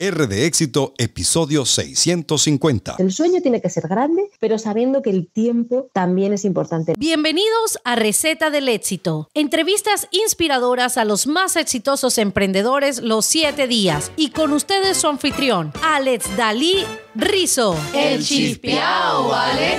R de éxito, episodio 650. El sueño tiene que ser grande, pero sabiendo que el tiempo también es importante. Bienvenidos a Receta del Éxito. Entrevistas inspiradoras a los más exitosos emprendedores los siete días. Y con ustedes su anfitrión, Alex Dalí Rizo. El chispeao, vale.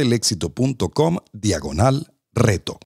éxito.com diagonal reto.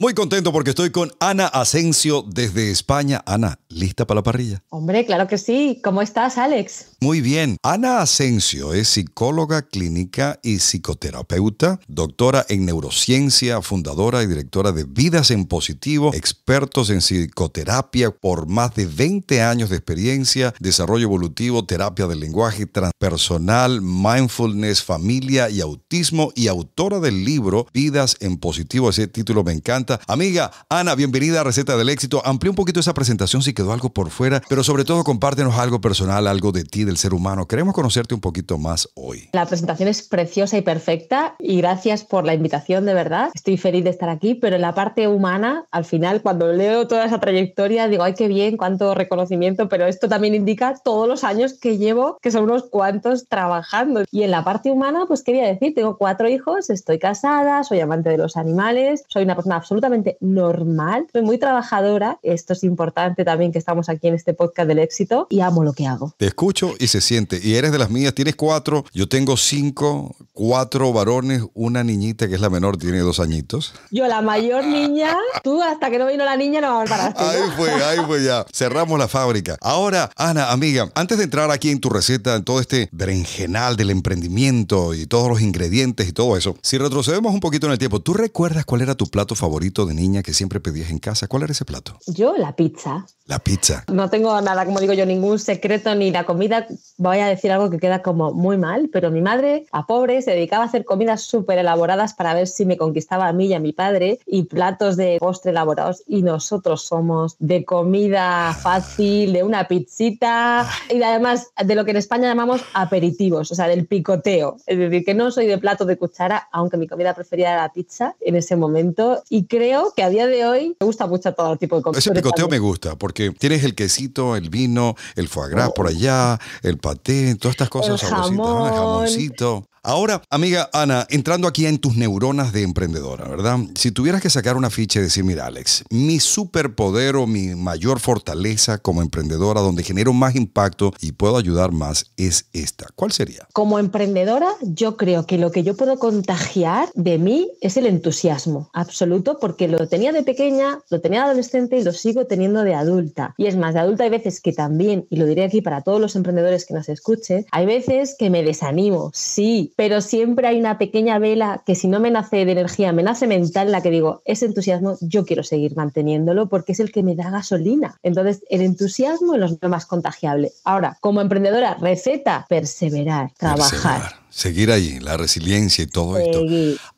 Muy contento porque estoy con Ana Asensio desde España. Ana, ¿lista para la parrilla? Hombre, claro que sí. ¿Cómo estás, Alex? Muy bien. Ana Asensio es psicóloga clínica y psicoterapeuta, doctora en neurociencia, fundadora y directora de Vidas en Positivo, expertos en psicoterapia por más de 20 años de experiencia, desarrollo evolutivo, terapia del lenguaje transpersonal, mindfulness, familia y autismo y autora del libro Vidas en Positivo. Ese título me encanta Amiga Ana, bienvenida a Receta del Éxito. Amplía un poquito esa presentación si quedó algo por fuera, pero sobre todo compártenos algo personal, algo de ti, del ser humano. Queremos conocerte un poquito más hoy. La presentación es preciosa y perfecta y gracias por la invitación, de verdad. Estoy feliz de estar aquí, pero en la parte humana, al final, cuando leo toda esa trayectoria, digo, ay, qué bien, cuánto reconocimiento, pero esto también indica todos los años que llevo, que son unos cuantos trabajando. Y en la parte humana, pues quería decir, tengo cuatro hijos, estoy casada, soy amante de los animales, soy una persona absolutamente normal, soy muy trabajadora, esto es importante también que estamos aquí en este podcast del éxito y amo lo que hago. Te escucho y se siente, y eres de las mías, tienes cuatro, yo tengo cinco, cuatro varones, una niñita que es la menor, tiene dos añitos. Yo la mayor niña, tú hasta que no vino la niña no paraste. ¿no? Ahí fue, ahí fue ya, cerramos la fábrica. Ahora, Ana, amiga, antes de entrar aquí en tu receta, en todo este berenjenal del emprendimiento y todos los ingredientes y todo eso, si retrocedemos un poquito en el tiempo, ¿tú recuerdas cuál era tu plato favorito? de niña que siempre pedías en casa? ¿Cuál era ese plato? Yo, la pizza. La pizza. No tengo nada, como digo yo, ningún secreto ni la comida. Voy a decir algo que queda como muy mal, pero mi madre, a pobre, se dedicaba a hacer comidas súper elaboradas para ver si me conquistaba a mí y a mi padre y platos de postre elaborados. Y nosotros somos de comida fácil, de una pizzita y además de lo que en España llamamos aperitivos, o sea, del picoteo. Es decir, que no soy de plato de cuchara, aunque mi comida preferida era la pizza en ese momento. Y creo que a día de hoy me gusta mucho todo tipo de cosas. Ese picoteo me gusta porque tienes el quesito, el vino, el foie gras por oh. allá, el paté, todas estas cosas el jamoncito. Ahora, amiga Ana, entrando aquí en tus neuronas de emprendedora, ¿verdad? Si tuvieras que sacar una ficha y decir, mira, Alex, mi superpoder o mi mayor fortaleza como emprendedora, donde genero más impacto y puedo ayudar más, es esta. ¿Cuál sería? Como emprendedora, yo creo que lo que yo puedo contagiar de mí es el entusiasmo absoluto, porque lo tenía de pequeña, lo tenía adolescente y lo sigo teniendo de adulta. Y es más, de adulta hay veces que también, y lo diré aquí para todos los emprendedores que nos escuchen, hay veces que me desanimo, sí, pero siempre hay una pequeña vela que si no me nace de energía, me nace mental, la que digo, ese entusiasmo yo quiero seguir manteniéndolo porque es el que me da gasolina. Entonces, el entusiasmo es lo más contagiable. Ahora, como emprendedora, receta, perseverar, trabajar. Seguir ahí, la resiliencia y todo esto.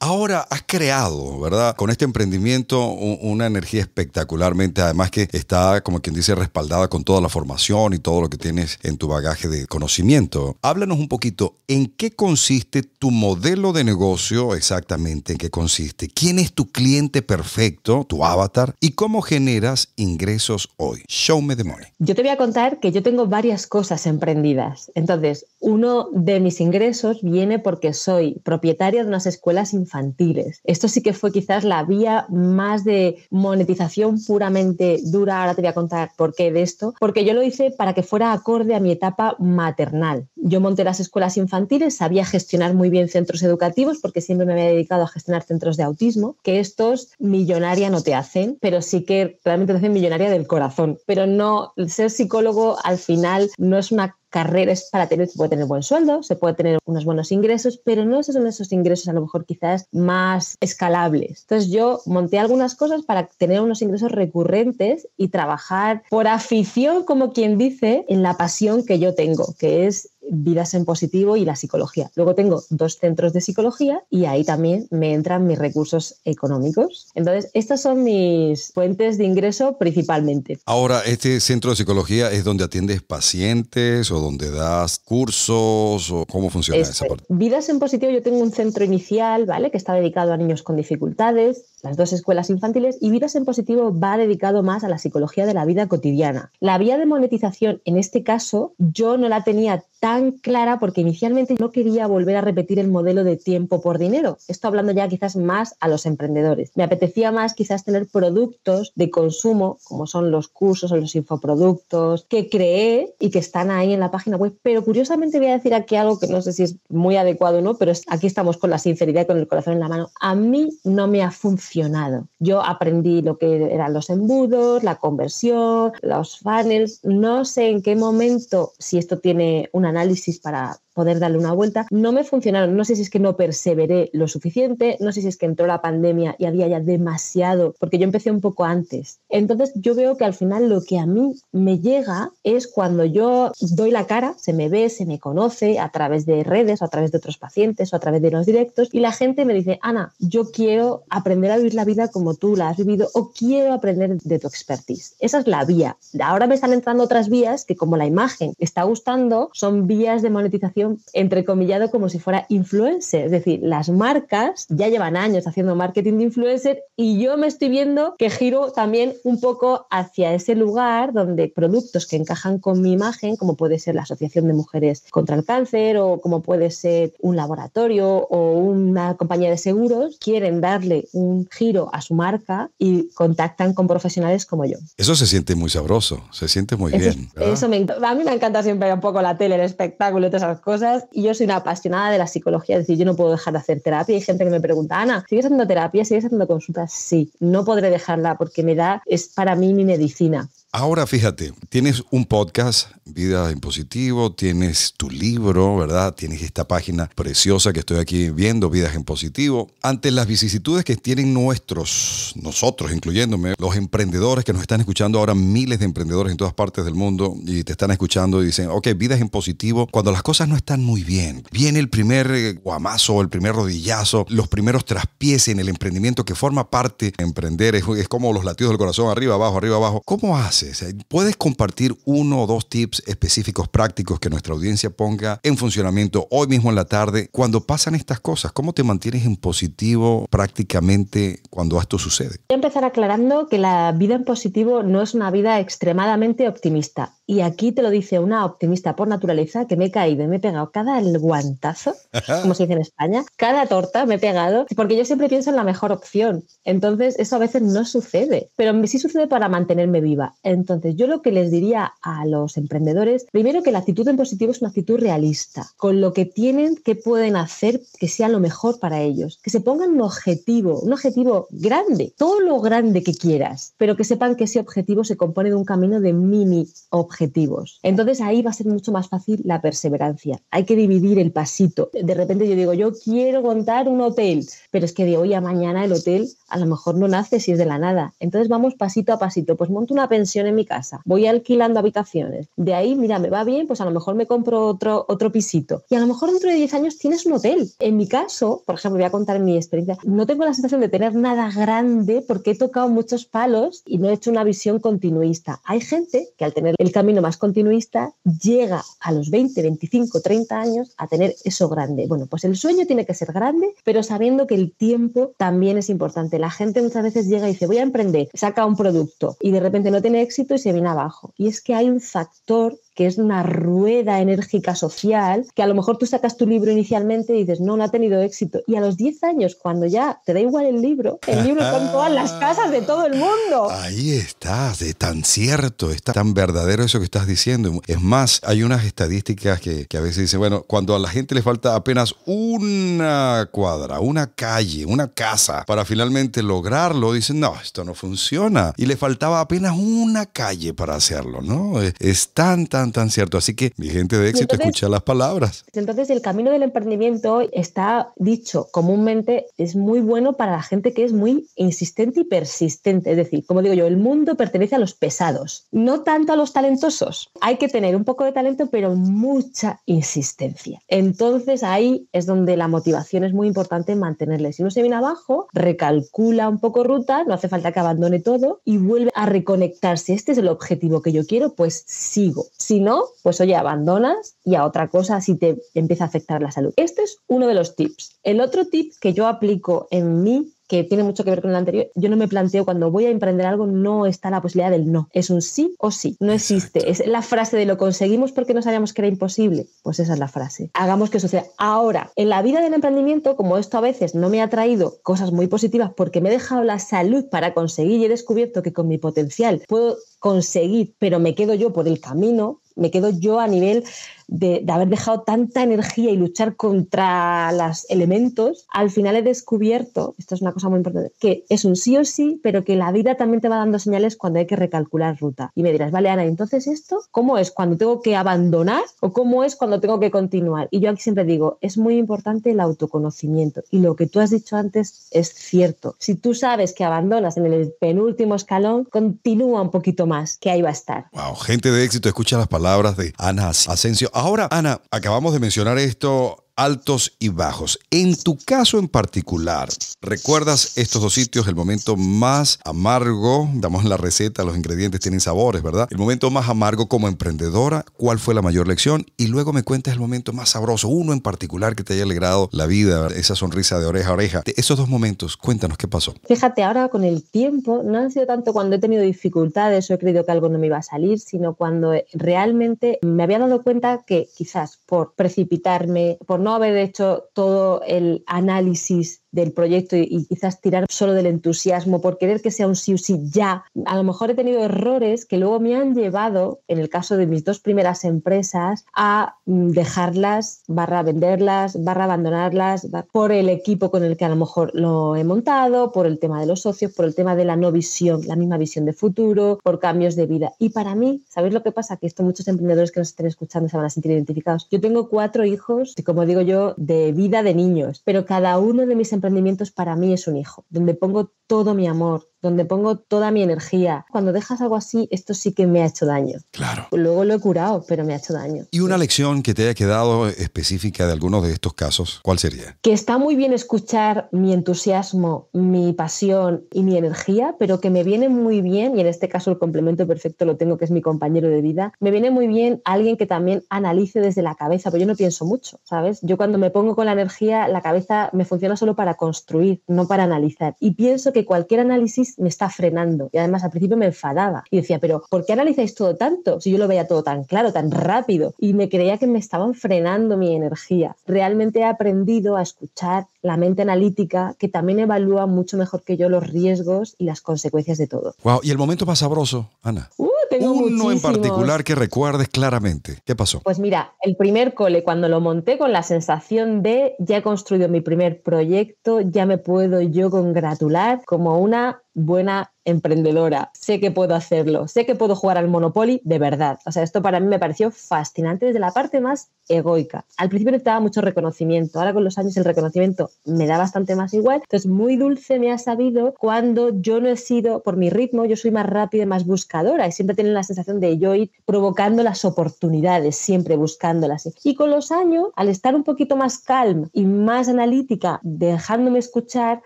Ahora has creado, ¿verdad? Con este emprendimiento una energía espectacularmente, además que está, como quien dice, respaldada con toda la formación y todo lo que tienes en tu bagaje de conocimiento. Háblanos un poquito, ¿en qué consiste tu modelo de negocio exactamente? ¿En qué consiste? ¿Quién es tu cliente perfecto, tu avatar? ¿Y cómo generas ingresos hoy? Show me the money. Yo te voy a contar que yo tengo varias cosas emprendidas. Entonces, uno de mis ingresos viene porque soy propietaria de unas escuelas infantiles. Esto sí que fue quizás la vía más de monetización puramente dura. Ahora te voy a contar por qué de esto. Porque yo lo hice para que fuera acorde a mi etapa maternal. Yo monté las escuelas infantiles, sabía gestionar muy bien centros educativos porque siempre me había dedicado a gestionar centros de autismo, que estos millonaria no te hacen, pero sí que realmente te hacen millonaria del corazón. Pero no, ser psicólogo al final no es una Carreras para tener, se puede tener buen sueldo, se puede tener unos buenos ingresos, pero no son esos ingresos a lo mejor quizás más escalables. Entonces yo monté algunas cosas para tener unos ingresos recurrentes y trabajar por afición, como quien dice, en la pasión que yo tengo, que es vidas en positivo y la psicología. Luego tengo dos centros de psicología y ahí también me entran mis recursos económicos. Entonces, estas son mis fuentes de ingreso principalmente. Ahora, ¿este centro de psicología es donde atiendes pacientes o donde das cursos o cómo funciona esa parte? Vidas en positivo, yo tengo un centro inicial, ¿vale? Que está dedicado a niños con dificultades, las dos escuelas infantiles y Vidas en Positivo va dedicado más a la psicología de la vida cotidiana. La vía de monetización, en este caso, yo no la tenía tan clara porque inicialmente no quería volver a repetir el modelo de tiempo por dinero. Esto hablando ya quizás más a los emprendedores. Me apetecía más quizás tener productos de consumo, como son los cursos o los infoproductos, que creé y que están ahí en la página web. Pero curiosamente voy a decir aquí algo que no sé si es muy adecuado o no, pero aquí estamos con la sinceridad y con el corazón en la mano. A mí no me ha funcionado. Yo aprendí lo que eran los embudos, la conversión, los funnels. No sé en qué momento, si esto tiene un análisis análisis para, poder darle una vuelta. No me funcionaron, no sé si es que no perseveré lo suficiente, no sé si es que entró la pandemia y había ya demasiado, porque yo empecé un poco antes. Entonces yo veo que al final lo que a mí me llega es cuando yo doy la cara, se me ve, se me conoce a través de redes o a través de otros pacientes o a través de los directos y la gente me dice, Ana, yo quiero aprender a vivir la vida como tú la has vivido o quiero aprender de tu expertise. Esa es la vía. Ahora me están entrando otras vías que como la imagen está gustando, son vías de monetización entrecomillado como si fuera influencer. Es decir, las marcas ya llevan años haciendo marketing de influencer y yo me estoy viendo que giro también un poco hacia ese lugar donde productos que encajan con mi imagen, como puede ser la Asociación de Mujeres contra el Cáncer o como puede ser un laboratorio o una compañía de seguros, quieren darle un giro a su marca y contactan con profesionales como yo. Eso se siente muy sabroso, se siente muy bien. Eso me, a mí me encanta siempre un poco la tele, el espectáculo, todas esas cosas y yo soy una apasionada de la psicología, es decir, yo no puedo dejar de hacer terapia. Hay gente que me pregunta, Ana, ¿sigues haciendo terapia? ¿Sigues haciendo consultas? Sí, no podré dejarla porque me da, es para mí mi medicina. Ahora fíjate, tienes un podcast, Vida en Positivo, tienes tu libro, ¿verdad? Tienes esta página preciosa que estoy aquí viendo, Vidas en Positivo. Ante las vicisitudes que tienen nuestros, nosotros incluyéndome, los emprendedores que nos están escuchando ahora, miles de emprendedores en todas partes del mundo y te están escuchando y dicen, ok, Vidas en Positivo, cuando las cosas no están muy bien, viene el primer eh, guamazo, el primer rodillazo, los primeros traspiés en el emprendimiento que forma parte de emprender, es, como los latidos del corazón, arriba, abajo, arriba, abajo. ¿Cómo hace? ¿Puedes compartir uno o dos tips específicos prácticos que nuestra audiencia ponga en funcionamiento hoy mismo en la tarde? Cuando pasan estas cosas, ¿cómo te mantienes en positivo prácticamente cuando esto sucede? Voy a empezar aclarando que la vida en positivo no es una vida extremadamente optimista. Y aquí te lo dice una optimista por naturaleza que me he caído y me he pegado cada el guantazo, como se dice en España, cada torta me he pegado, porque yo siempre pienso en la mejor opción. Entonces, eso a veces no sucede, pero sí sucede para mantenerme viva. Entonces, yo lo que les diría a los emprendedores, primero que la actitud en positivo es una actitud realista, con lo que tienen, que pueden hacer que sea lo mejor para ellos, que se pongan un objetivo, un objetivo grande, todo lo grande que quieras, pero que sepan que ese objetivo se compone de un camino de mini objetivos. Entonces, ahí va a ser mucho más fácil la perseverancia. Hay que dividir el pasito. De repente yo digo, yo quiero montar un hotel, pero es que de hoy a mañana el hotel a lo mejor no nace si es de la nada. Entonces vamos pasito a pasito, pues monto una pensión en mi casa, voy alquilando habitaciones, de ahí, mira, me va bien, pues a lo mejor me compro otro, otro pisito. Y a lo mejor dentro de 10 años tienes un hotel. En mi caso, por ejemplo, voy a contar mi experiencia, no tengo la sensación de tener nada grande porque he tocado muchos palos y no he hecho una visión continuista. Hay gente que al tener el camino más continuista llega a los 20, 25, 30 años a tener eso grande. Bueno, pues el sueño tiene que ser grande, pero sabiendo que el tiempo también es importante. La gente muchas veces llega y dice, voy a emprender, saca un producto y de repente no tiene éxito y se viene abajo. Y es que hay un factor que es una rueda enérgica social, que a lo mejor tú sacas tu libro inicialmente y dices, no, no ha tenido éxito. Y a los 10 años, cuando ya te da igual el libro, el libro está en todas las casas de todo el mundo. Ahí estás, es tan cierto, es tan verdadero eso que estás diciendo. Es más, hay unas estadísticas que, que a veces dicen, bueno, cuando a la gente le falta apenas una cuadra, una calle, una casa, para finalmente lograrlo, dicen, no, esto no funciona. Y le faltaba apenas una calle para hacerlo, ¿no? Es tan, tan tan, cierto. Así que mi gente de éxito escucha las palabras. Entonces el camino del emprendimiento está dicho comúnmente, es muy bueno para la gente que es muy insistente y persistente. Es decir, como digo yo, el mundo pertenece a los pesados, no tanto a los talentosos. Hay que tener un poco de talento, pero mucha insistencia. Entonces ahí es donde la motivación es muy importante mantenerle. Si uno se viene abajo, recalcula un poco ruta, no hace falta que abandone todo y vuelve a reconectarse. Este es el objetivo que yo quiero, pues sigo. Si no, pues oye, abandonas y a otra cosa si te empieza a afectar la salud. Este es uno de los tips. El otro tip que yo aplico en mí que tiene mucho que ver con el anterior, yo no me planteo cuando voy a emprender algo, no está la posibilidad del no. Es un sí o sí. No existe. Es la frase de lo conseguimos porque no sabíamos que era imposible. Pues esa es la frase. Hagamos que suceda. Ahora, en la vida del emprendimiento, como esto a veces no me ha traído cosas muy positivas porque me he dejado la salud para conseguir y he descubierto que con mi potencial puedo conseguir, pero me quedo yo por el camino, me quedo yo a nivel de, haber dejado tanta energía y luchar contra los elementos, al final he descubierto, esto es una cosa muy importante, que es un sí o sí, pero que la vida también te va dando señales cuando hay que recalcular ruta. Y me dirás, vale, Ana, entonces esto, ¿cómo es cuando tengo que abandonar o cómo es cuando tengo que continuar? Y yo aquí siempre digo, es muy importante el autoconocimiento. Y lo que tú has dicho antes es cierto. Si tú sabes que abandonas en el penúltimo escalón, continúa un poquito más, que ahí va a estar. Wow, gente de éxito, escucha las palabras de Ana Asensio Ahora, Ana, acabamos de mencionar esto altos y bajos. En tu caso en particular, ¿recuerdas estos dos sitios? El momento más amargo, damos la receta, los ingredientes tienen sabores, ¿verdad? El momento más amargo como emprendedora, ¿cuál fue la mayor lección? Y luego me cuentas el momento más sabroso, uno en particular que te haya alegrado la vida, esa sonrisa de oreja a oreja. esos dos momentos, cuéntanos qué pasó. Fíjate, ahora con el tiempo, no han sido tanto cuando he tenido dificultades o he creído que algo no me iba a salir, sino cuando realmente me había dado cuenta que quizás por precipitarme, por no no haber hecho, todo el análisis del proyecto y, quizás tirar solo del entusiasmo por querer que sea un sí o sí ya. A lo mejor he tenido errores que luego me han llevado, en el caso de mis dos primeras empresas, a mm, dejarlas, barra venderlas, barra abandonarlas, por el equipo con el que a lo mejor lo he montado, por el tema de los socios, por el tema de la no visión, la misma visión de futuro, por cambios de vida. Y para mí, ¿sabéis lo que pasa? Que esto muchos emprendedores que nos estén escuchando se van a sentir identificados. Yo tengo cuatro hijos, y como digo yo, de vida de niños, pero cada uno de mis emprendedores rendimientos para mí es un hijo, donde pongo todo mi amor, donde pongo toda mi energía. Cuando dejas algo así, esto sí que me ha hecho daño. Claro. Luego lo he curado, pero me ha hecho daño. ¿Y una lección que te haya quedado específica de algunos de estos casos, cuál sería? Que está muy bien escuchar mi entusiasmo, mi pasión y mi energía, pero que me viene muy bien, y en este caso el complemento perfecto lo tengo, que es mi compañero de vida, me viene muy bien alguien que también analice desde la cabeza, porque yo no pienso mucho, ¿sabes? Yo cuando me pongo con la energía, la cabeza me funciona solo para construir, no para analizar. Y pienso que cualquier análisis me está frenando. Y además al principio me enfadaba y decía, pero ¿por qué analizáis todo tanto? Si yo lo veía todo tan claro, tan rápido. Y me creía que me estaban frenando mi energía. Realmente he aprendido a escuchar la mente analítica, que también evalúa mucho mejor que yo los riesgos y las consecuencias de todo. Wow, y el momento más sabroso, Ana. Uh, tengo Uno en particular que recuerdes claramente. ¿Qué pasó? Pues mira, el primer cole, cuando lo monté con la sensación de ya he construido mi primer proyecto, ya me puedo yo congratular como una buena emprendedora, sé que puedo hacerlo, sé que puedo jugar al Monopoly de verdad. O sea, esto para mí me pareció fascinante desde la parte más egoica. Al principio necesitaba mucho reconocimiento, ahora con los años el reconocimiento me da bastante más igual. Entonces, muy dulce me ha sabido cuando yo no he sido, por mi ritmo, yo soy más rápida, más buscadora y siempre tienen la sensación de yo ir provocando las oportunidades, siempre buscándolas. Y con los años, al estar un poquito más calma y más analítica, dejándome escuchar,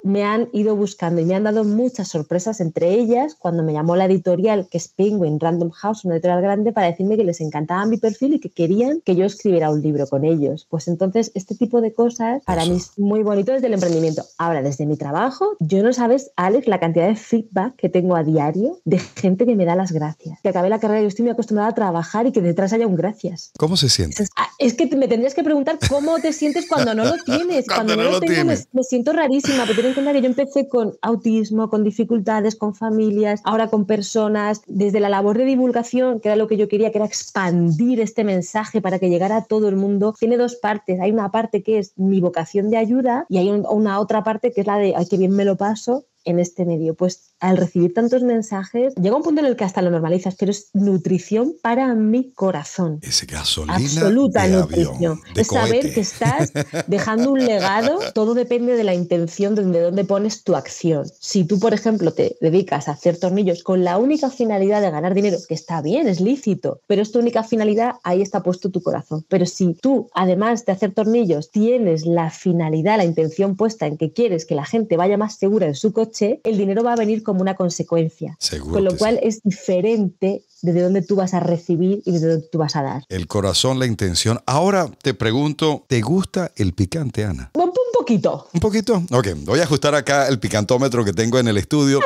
me han ido buscando y me han dado muchas sorpresas entre ellas cuando me llamó la editorial, que es Penguin Random House, una editorial grande, para decirme que les encantaba mi perfil y que querían que yo escribiera un libro con ellos. Pues entonces, este tipo de cosas para mí es muy bonito desde el emprendimiento. Ahora, desde mi trabajo, yo no sabes, Alex, la cantidad de feedback que tengo a diario de gente que me da las gracias. Que acabé la carrera y estoy muy acostumbrada a trabajar y que detrás haya un gracias. ¿Cómo se siente? Es, ah, que me tendrías que preguntar cómo te sientes cuando no lo tienes. cuando, no, lo tengo, me, siento rarísima, pero tienen que entender que yo empecé con autismo, con dificultades, con familias, ahora con personas, desde la labor de divulgación, que era lo que yo quería, que era expandir este mensaje para que llegara a todo el mundo, tiene dos partes. Hay una parte que es mi vocación de ayuda y hay una otra parte que es la de, ay, qué bien me lo paso en este medio. Pues al recibir tantos mensajes, llega un punto en el que hasta lo normalizas, pero es nutrición para mi corazón. Ese gasolina Absoluta nutrición. es saber que estás dejando un legado, todo depende de la intención, de, dónde pones tu acción. Si tú, por ejemplo, te dedicas a hacer tornillos con la única finalidad de ganar dinero, que está bien, es lícito, pero es tu única finalidad, ahí está puesto tu corazón. Pero si tú, además de hacer tornillos, tienes la finalidad, la intención puesta en que quieres que la gente vaya más segura en su coche, el dinero va a venir con como una consecuencia. Seguro con lo cual es diferente desde donde tú vas a recibir y desde dónde tú vas a dar. El corazón, la intención. Ahora te pregunto, ¿te gusta el picante, Ana? Un poquito. Un poquito. Ok, voy a ajustar acá el picantómetro que tengo en el estudio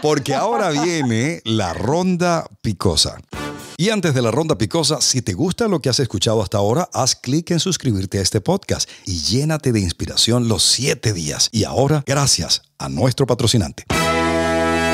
porque ahora viene la ronda picosa. Y antes de la ronda picosa, si te gusta lo que has escuchado hasta ahora, haz clic en suscribirte a este podcast y llénate de inspiración los siete días. Y ahora, gracias a nuestro patrocinante.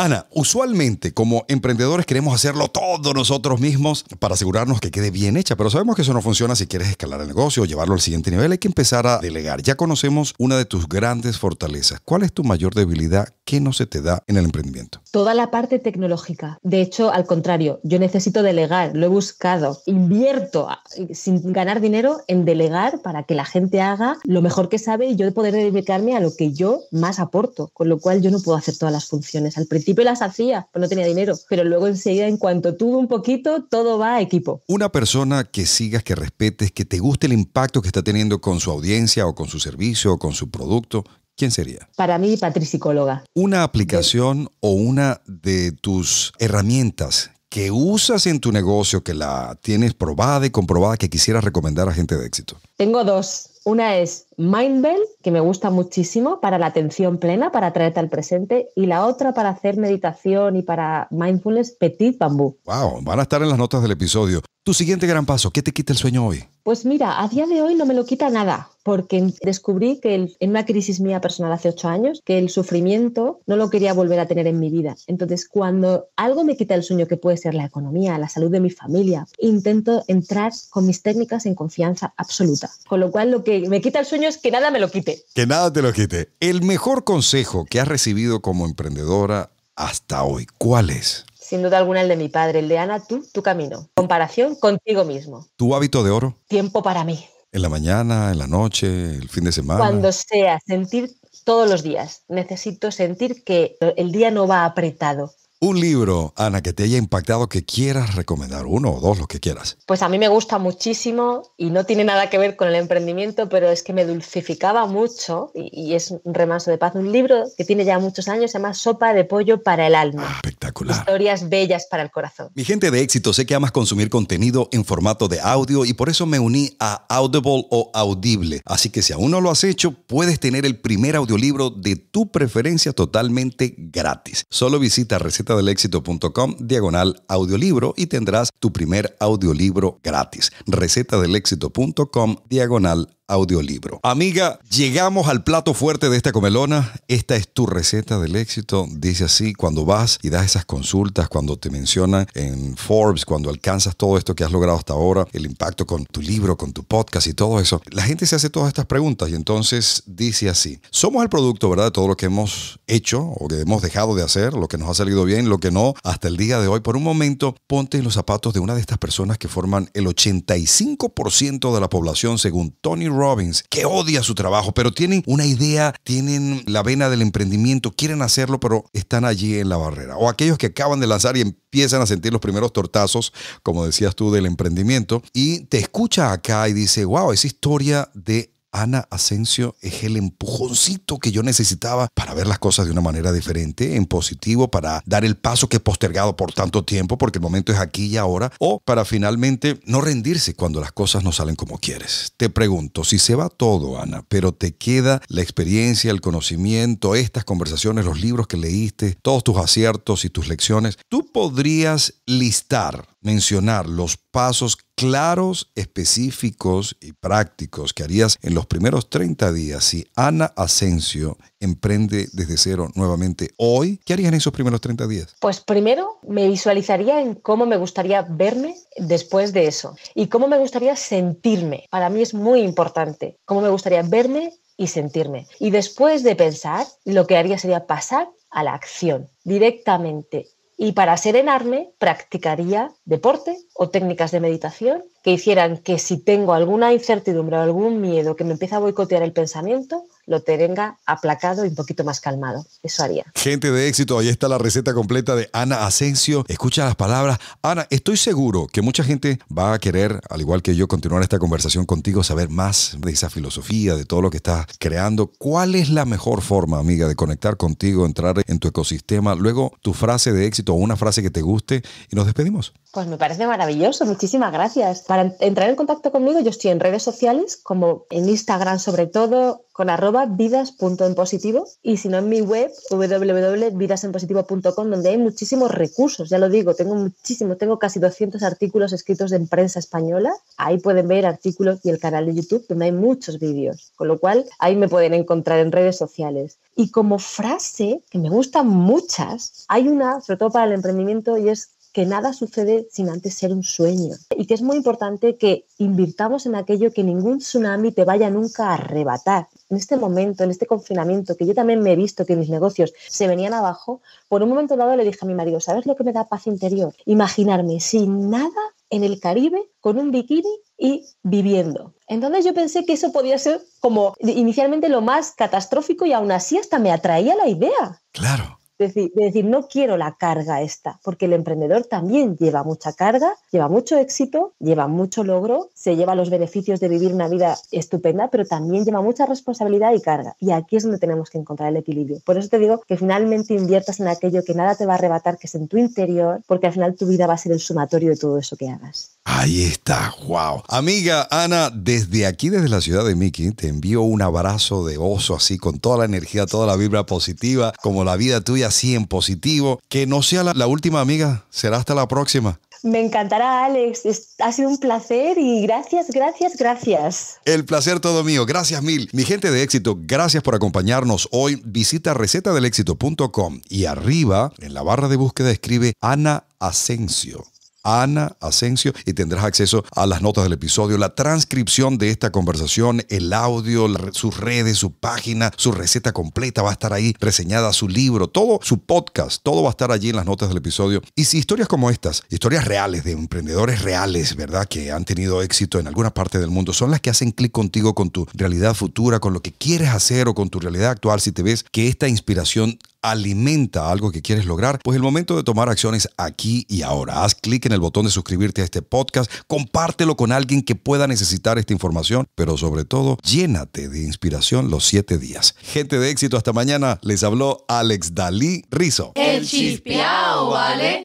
Ana, usualmente como emprendedores queremos hacerlo todo nosotros mismos para asegurarnos que quede bien hecha, pero sabemos que eso no funciona si quieres escalar el negocio o llevarlo al siguiente nivel. Hay que empezar a delegar. Ya conocemos una de tus grandes fortalezas. ¿Cuál es tu mayor debilidad? ¿Qué no se te da en el emprendimiento? Toda la parte tecnológica. De hecho, al contrario, yo necesito delegar, lo he buscado. Invierto ah, sin ganar dinero en delegar para que la gente haga lo mejor que sabe y yo poder dedicarme a lo que yo más aporto, con lo cual yo no puedo hacer todas las funciones al principio las hacía, pues no tenía dinero, pero luego enseguida, en cuanto tuvo un poquito, todo va a equipo. Una persona que sigas, que respetes, que te guste el impacto que está teniendo con su audiencia o con su servicio o con su producto, ¿Quién sería? Para mí, Patricicóloga. Una aplicación o una de tus herramientas que usas en tu negocio, que la tienes probada y comprobada, que quisieras recomendar a gente de éxito? Tengo dos. Una es Mindbell, que me gusta muchísimo para la atención plena, para traerte al presente, y la otra para hacer meditación y para mindfulness, Petit Bambú. Wow, van a estar en las notas del episodio. Tu siguiente gran paso, ¿qué te quita el sueño hoy? Pues mira, a día de hoy no me lo quita nada, porque descubrí que en una crisis mía personal hace ocho años, que el sufrimiento no lo quería volver a tener en mi vida. Entonces, cuando algo me quita el sueño, que puede ser la economía, la salud de mi familia, intento entrar con mis técnicas en confianza absoluta. Con lo cual, lo que me quita el sueño es que nada me lo quite. Que nada te lo quite. El mejor consejo que has recibido como emprendedora hasta hoy, ¿cuál es? sin duda alguna el de mi padre, el de Ana, tú, tu camino, comparación contigo mismo. ¿Tu hábito de oro? Tiempo para mí. ¿En la mañana, en la noche, el fin de semana? Cuando sea, sentir todos los días. Necesito sentir que el día no va apretado. Un libro, Ana, que te haya impactado, que quieras recomendar, uno o dos, lo que quieras. Pues a mí me gusta muchísimo y no tiene nada que ver con el emprendimiento, pero es que me dulcificaba mucho y, es un remanso de paz. Un libro que tiene ya muchos años, se llama Sopa de Pollo para el Alma. Ah, Historias bellas para el corazón. Mi gente de éxito, sé que amas consumir contenido en formato de audio y por eso me uní a Audible o Audible. Así que si aún no lo has hecho, puedes tener el primer audiolibro de tu preferencia totalmente gratis. Solo visita recetadelexito.com diagonal audiolibro y tendrás tu primer audiolibro gratis. recetadelexito.com diagonal audiolibro audiolibro. Amiga, llegamos al plato fuerte de esta comelona. Esta es tu receta del éxito. Dice así, cuando vas y das esas consultas, cuando te mencionan en Forbes, cuando alcanzas todo esto que has logrado hasta ahora, el impacto con tu libro, con tu podcast y todo eso, la gente se hace todas estas preguntas y entonces dice así, somos el producto, ¿verdad? De todo lo que hemos hecho o que hemos dejado de hacer, lo que nos ha salido bien, lo que no, hasta el día de hoy. Por un momento, ponte en los zapatos de una de estas personas que forman el 85% de la población según Tony Robbins, que odia su trabajo, pero tienen una idea, tienen la vena del emprendimiento, quieren hacerlo, pero están allí en la barrera. O aquellos que acaban de lanzar y empiezan a sentir los primeros tortazos, como decías tú, del emprendimiento, y te escucha acá y dice, wow, esa historia de Ana Asensio es el empujoncito que yo necesitaba para ver las cosas de una manera diferente, en positivo, para dar el paso que he postergado por tanto tiempo, porque el momento es aquí y ahora, o para finalmente no rendirse cuando las cosas no salen como quieres. Te pregunto, si se va todo, Ana, pero te queda la experiencia, el conocimiento, estas conversaciones, los libros que leíste, todos tus aciertos y tus lecciones, tú podrías listar mencionar los pasos claros, específicos y prácticos que harías en los primeros 30 días si Ana Asensio emprende desde cero nuevamente hoy, ¿qué harías en esos primeros 30 días? Pues primero me visualizaría en cómo me gustaría verme después de eso y cómo me gustaría sentirme. Para mí es muy importante cómo me gustaría verme y sentirme. Y después de pensar, lo que haría sería pasar a la acción directamente y para serenarme practicaría deporte o técnicas de meditación que hicieran que si tengo alguna incertidumbre o algún miedo que me empieza a boicotear el pensamiento, lo tenga aplacado y un poquito más calmado. Eso haría. Gente de éxito, ahí está la receta completa de Ana Asensio. Escucha las palabras. Ana, estoy seguro que mucha gente va a querer, al igual que yo, continuar esta conversación contigo, saber más de esa filosofía, de todo lo que estás creando. ¿Cuál es la mejor forma, amiga, de conectar contigo, entrar en tu ecosistema? Luego, tu frase de éxito o una frase que te guste y nos despedimos. Pues me parece maravilloso, muchísimas gracias. Para entrar en contacto conmigo, yo estoy en redes sociales, como en Instagram sobre todo, con arroba vidas.enpositivo y si no en mi web www.vidasenpositivo.com donde hay muchísimos recursos, ya lo digo, tengo muchísimos, tengo casi 200 artículos escritos en prensa española, ahí pueden ver artículos y el canal de YouTube donde hay muchos vídeos, con lo cual ahí me pueden encontrar en redes sociales. Y como frase, que me gustan muchas, hay una, sobre todo para el emprendimiento, y es que nada sucede sin antes ser un sueño y que es muy importante que invirtamos en aquello que ningún tsunami te vaya nunca a arrebatar. En este momento, en este confinamiento, que yo también me he visto que mis negocios se venían abajo, por un momento dado le dije a mi marido, ¿sabes lo que me da paz interior? Imaginarme sin nada en el Caribe con un bikini y viviendo. Entonces yo pensé que eso podía ser como inicialmente lo más catastrófico y aún así hasta me atraía la idea. Claro decir, decir, no quiero la carga esta, porque el emprendedor también lleva mucha carga, lleva mucho éxito, lleva mucho logro, se lleva los beneficios de vivir una vida estupenda, pero también lleva mucha responsabilidad y carga. Y aquí es donde tenemos que encontrar el equilibrio. Por eso te digo que finalmente inviertas en aquello que nada te va a arrebatar, que es en tu interior, porque al final tu vida va a ser el sumatorio de todo eso que hagas. Ahí está, wow. Amiga Ana, desde aquí, desde la ciudad de Miki, te envío un abrazo de oso así, con toda la energía, toda la vibra positiva, como la vida tuya así en positivo. Que no sea la, última, amiga, será hasta la próxima. Me encantará, Alex. ha sido un placer y gracias, gracias, gracias. El placer todo mío. Gracias mil. Mi gente de éxito, gracias por acompañarnos hoy. Visita recetadelexito.com y arriba, en la barra de búsqueda, escribe Ana Asensio. Ana Asensio y tendrás acceso a las notas del episodio, la transcripción de esta conversación, el audio, sus redes, su página, su receta completa va a estar ahí reseñada, su libro, todo su podcast, todo va a estar allí en las notas del episodio. Y si historias como estas, historias reales de emprendedores reales, ¿verdad? Que han tenido éxito en alguna parte del mundo, son las que hacen clic contigo con tu realidad futura, con lo que quieres hacer o con tu realidad actual, si te ves que esta inspiración alimenta algo que quieres lograr, pues el momento de tomar acciones aquí y ahora. Haz clic en el botón de suscribirte a este podcast, compártelo con alguien que pueda necesitar esta información, pero sobre todo, llénate de inspiración los siete días. Gente de éxito, hasta mañana. Les habló Alex Dalí Rizo. El chispiao ¿vale?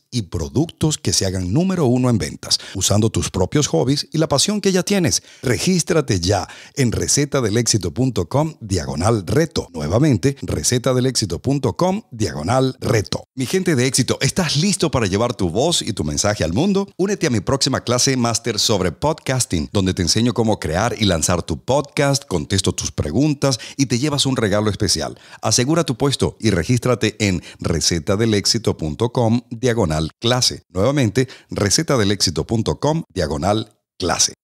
y productos que se hagan número uno en ventas, usando tus propios hobbies y la pasión que ya tienes. Regístrate ya en recetadelexito.com diagonal reto. Nuevamente, recetadelexito.com diagonal reto. Mi gente de éxito, ¿estás listo para llevar tu voz y tu mensaje al mundo? Únete a mi próxima clase máster sobre podcasting, donde te enseño cómo crear y lanzar tu podcast, contesto tus preguntas y te llevas un regalo especial. Asegura tu puesto y regístrate en recetadelexito.com diagonal clase. Nuevamente, recetadelexito.com diagonal clase.